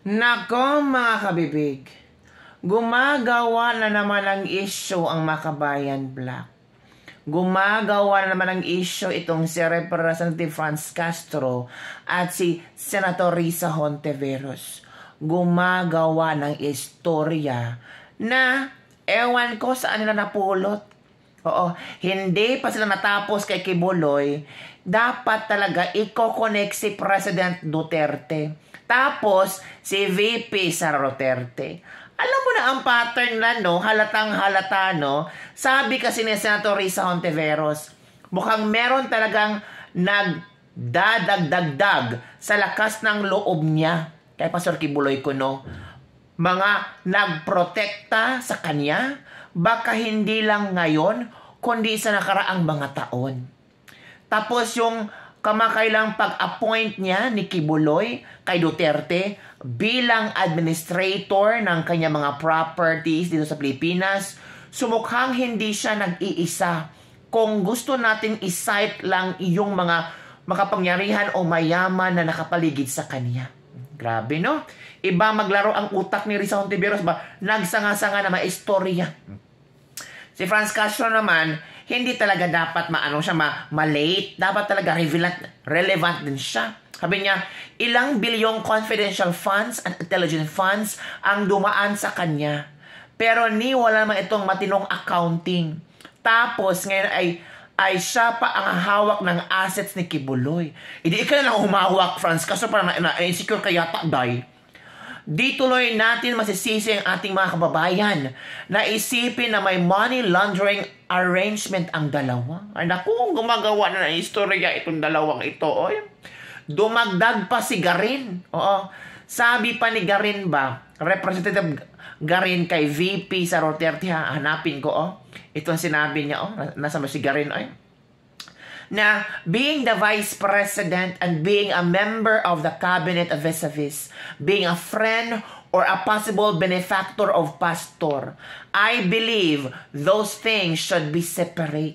Nako mga kabibig, gumagawa na naman ang issue ang Makabayan Black. Gumagawa na naman ang issue itong si Representative Franz Castro at si Senator Risa Honteveros. Gumagawa ng istorya na ewan ko saan nila napulot. Oo, hindi pa sila natapos kay Kibuloy. Dapat talaga i-coconnect si President Duterte tapos, si VP sa Duterte. Alam mo na ang pattern na, no? Halatang halata, no? Sabi kasi ni Senator Risa Honteveros, mukhang meron talagang nagdadagdagdag sa lakas ng loob niya. Kay Pastor Kibuloy ko, no? Mga nagprotekta sa kanya, baka hindi lang ngayon, kundi sa nakaraang mga taon. Tapos yung kamakailang pag-appoint niya ni Kibuloy kay Duterte bilang administrator ng kanya mga properties dito sa Pilipinas, sumukhang hindi siya nag-iisa. Kung gusto natin isight lang yung mga makapangyarihan o mayaman na nakapaligid sa kanya. Grabe, no? Iba maglaro ang utak ni Risa Hontiveros ba? Nagsanga-sanga na maistorya. Si Franz Castro naman, hindi talaga dapat maano siya, ma, ma-late. Dapat talaga relevant, relevant din siya. Sabi niya, ilang bilyong confidential funds at intelligent funds ang dumaan sa kanya. Pero ni wala naman itong matinong accounting. Tapos ngayon ay ay siya pa ang hawak ng assets ni Kibuloy. Hindi e, ikaw na lang humawak, Franz. Kaso parang na-insecure na, na, na kaya Di tuloy natin masisisi ang ating mga kababayan na isipin na may money laundering arrangement ang dalawa. Ay naku, kung gumagawa na ng istorya itong dalawang ito, oy, dumagdag pa si Garin. Oo. Sabi pa ni Garin ba, Representative Garin kay VP sa Duterte, ha, hanapin ko, oh. Ito ang sinabi niya, oh. Nasa si Garin, oy na being the vice president and being a member of the cabinet of vis being a friend or a possible benefactor of pastor, I believe those things should be separate.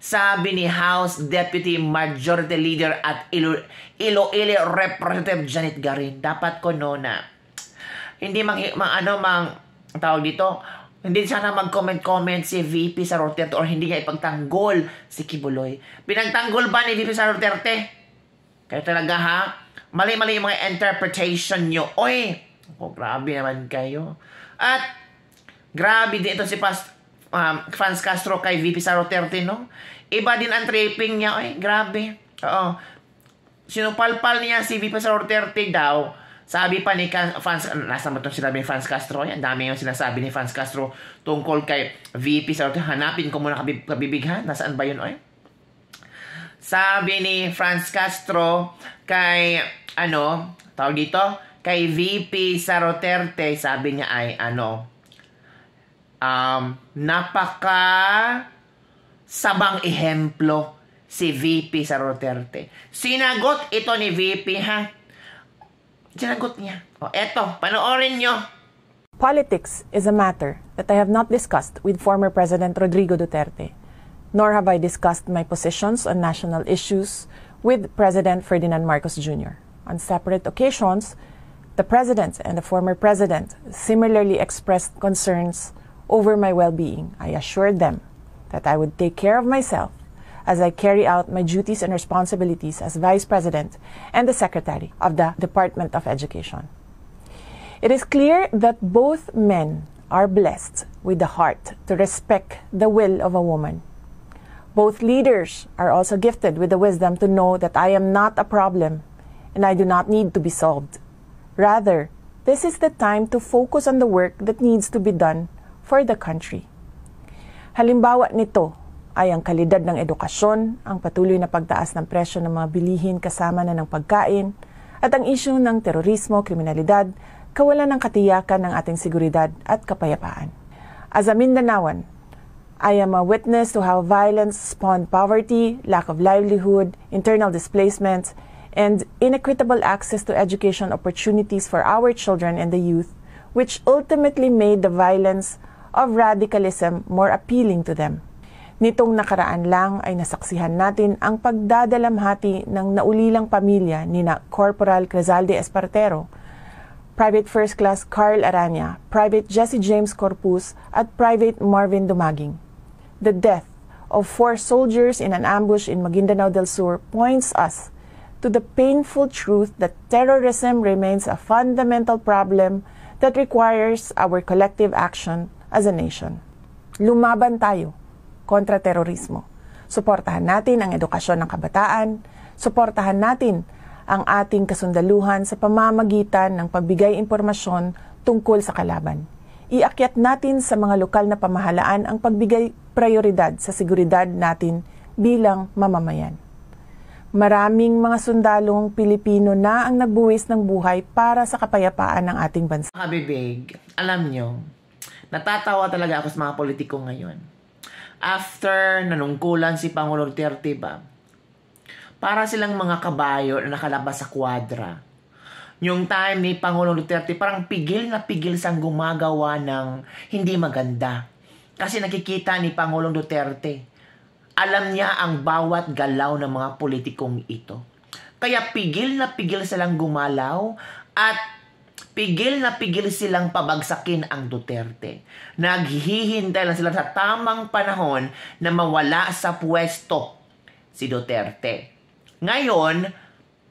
Sabi ni House Deputy Majority Leader at Iloilo Representative Janet Garin, dapat ko no na hindi mang, mang ano mang tawag dito, hindi siya sana mag-comment-comment si VP sa Duterte or hindi niya ipagtanggol si Kibuloy. Pinagtanggol ba ni VP sa Duterte? Kaya talaga ha, mali-mali yung mga interpretation nyo. Oy! Ako, oh, grabe naman kayo. At, grabe din ito si Past, um, Franz Castro kay VP sa Duterte, no? Iba din ang tripping niya. Oy, grabe. Oo. Sinupalpal niya si VP sa Duterte daw sabi pa ni Franz, nasa matong sinabi ni fans Castro, ang dami yung sinasabi ni fans Castro tungkol kay VP sa hanapin ko muna kabib, kabibighan, nasaan ba yun oy? Sabi ni Franz Castro kay ano, tawag dito, kay VP sa Duterte, sabi niya ay ano, um, napaka sabang ehemplo si VP sa Duterte. Sinagot ito ni VP ha Sinagot niya. O eto, panoorin nyo. Politics is a matter that I have not discussed with former President Rodrigo Duterte, nor have I discussed my positions on national issues with President Ferdinand Marcos Jr. On separate occasions, the President and the former President similarly expressed concerns over my well being. I assured them that I would take care of myself as I carry out my duties and responsibilities as Vice President and the Secretary of the Department of Education. It is clear that both men are blessed with the heart to respect the will of a woman. Both leaders are also gifted with the wisdom to know that I am not a problem and I do not need to be solved. Rather, this is the time to focus on the work that needs to be done for the country. Halimbawa nito ay ang kalidad ng edukasyon, ang patuloy na pagtaas ng presyo ng mga bilihin kasama na ng pagkain, at ang isyu ng terorismo, kriminalidad, kawalan ng katiyakan ng ating seguridad at kapayapaan. As a Mindanaoan, I am a witness to how violence spawned poverty, lack of livelihood, internal displacement, and inequitable access to education opportunities for our children and the youth, which ultimately made the violence of radicalism more appealing to them. Nitong nakaraan lang ay nasaksihan natin ang pagdadalamhati ng naulilang pamilya ni na Corporal Cresalde Espartero, Private First Class Carl Aranya, Private Jesse James Corpus at Private Marvin Dumaging. The death of four soldiers in an ambush in Maguindanao del Sur points us to the painful truth that terrorism remains a fundamental problem that requires our collective action as a nation. Lumaban tayo kontra terorismo. Suportahan natin ang edukasyon ng kabataan, suportahan natin ang ating kasundaluhan sa pamamagitan ng pagbigay impormasyon tungkol sa kalaban. Iakyat natin sa mga lokal na pamahalaan ang pagbigay prioridad sa seguridad natin bilang mamamayan. Maraming mga sundalong Pilipino na ang nagbuwis ng buhay para sa kapayapaan ng ating bansa. Kabibig, alam nyo, natatawa talaga ako sa mga politiko ngayon after nanungkulan si Pangulong Duterte ba, para silang mga kabayo na nakalabas sa kwadra. Yung time ni Pangulong Duterte, parang pigil na pigil sang gumagawa ng hindi maganda. Kasi nakikita ni Pangulong Duterte, alam niya ang bawat galaw ng mga politikong ito. Kaya pigil na pigil silang gumalaw at Pigil na pigil silang pabagsakin ang Duterte. Naghihintay lang sila sa tamang panahon na mawala sa pwesto si Duterte. Ngayon,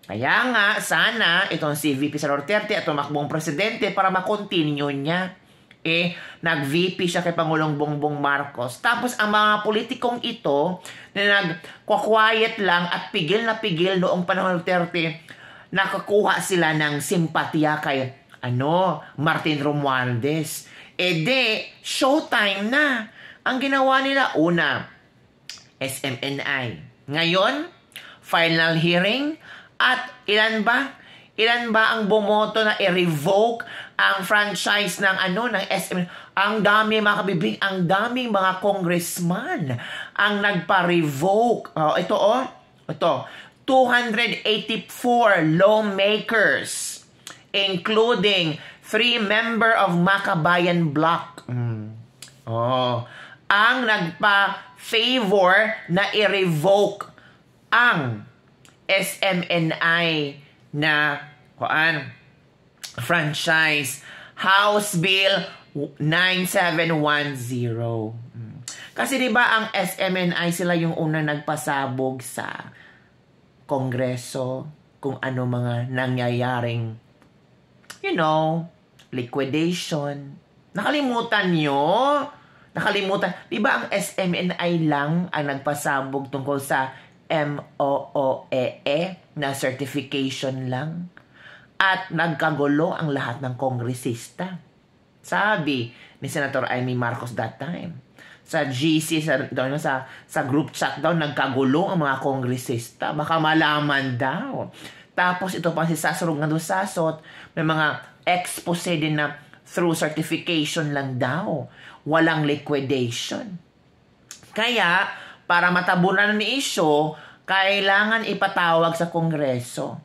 kaya nga sana itong si VP sa Duterte at tumakbong presidente para makontinue niya. Eh, nag-VP siya kay Pangulong Bongbong Marcos. Tapos ang mga politikong ito na nag-quiet lang at pigil na pigil noong panahon Duterte, nakakuha sila ng simpatiya kay ano, Martin Romualdez. E de, showtime na. Ang ginawa nila, una, SMNI. Ngayon, final hearing, at ilan ba? Ilan ba ang bumoto na i-revoke ang franchise ng ano ng SM? Ang dami mga kabibig, ang daming mga congressman ang nagpa-revoke. Oh, ito oh, ito 284 lawmakers including three member of Makabayan Block. Mm. Oh, ang nagpa-favor na i-revoke ang SMNI na kuan franchise House Bill 9710. Kasi 'di ba ang SMNI sila yung una nagpasabog sa Kongreso kung ano mga nangyayaring you know, liquidation. Nakalimutan nyo? Nakalimutan. Di ba ang SMNI lang ang nagpasabog tungkol sa MOOEE e na certification lang? At nagkagulo ang lahat ng kongresista. Sabi ni Senator Amy Marcos that time. Sa GC, sa, daw, sa, sa group chat daw, nagkagulo ang mga kongresista. Baka malaman daw tapos ito pa si Sasarog nga doon sasot, may mga expose din na through certification lang daw. Walang liquidation. Kaya, para matabunan ni isyo, kailangan ipatawag sa Kongreso.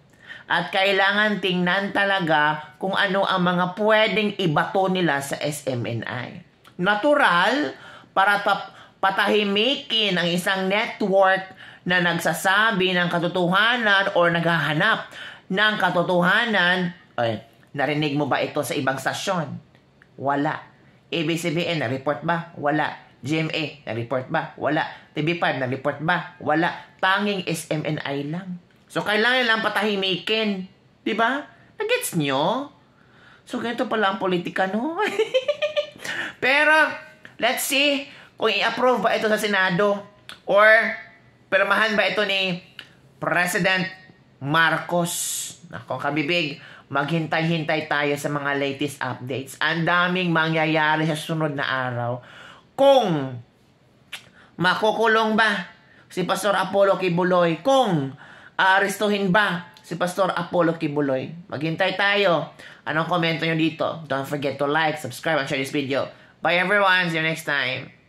At kailangan tingnan talaga kung ano ang mga pwedeng ibato nila sa SMNI. Natural, para patahimikin ang isang network na nagsasabi ng katotohanan or naghahanap ng katotohanan, ay, narinig mo ba ito sa ibang stasyon? Wala. ABCBN, e, na-report ba? Wala. GMA, na-report ba? Wala. TV5, na-report ba? Wala. Tanging SMNI lang. So, kailangan lang patahimikin. ba? Diba? Nag-gets nyo? So, ganito pala ang politika, no? Pero, let's see kung i-approve ba ito sa Senado or pinirmahan ba ito ni President Marcos? Nakong kabibig, maghintay-hintay tayo sa mga latest updates. Ang daming mangyayari sa sunod na araw. Kung makukulong ba si Pastor Apollo Kibuloy? Kung aarestuhin ba si Pastor Apollo Kibuloy? Maghintay tayo. Anong komento nyo dito? Don't forget to like, subscribe, and share this video. Bye everyone. See you next time.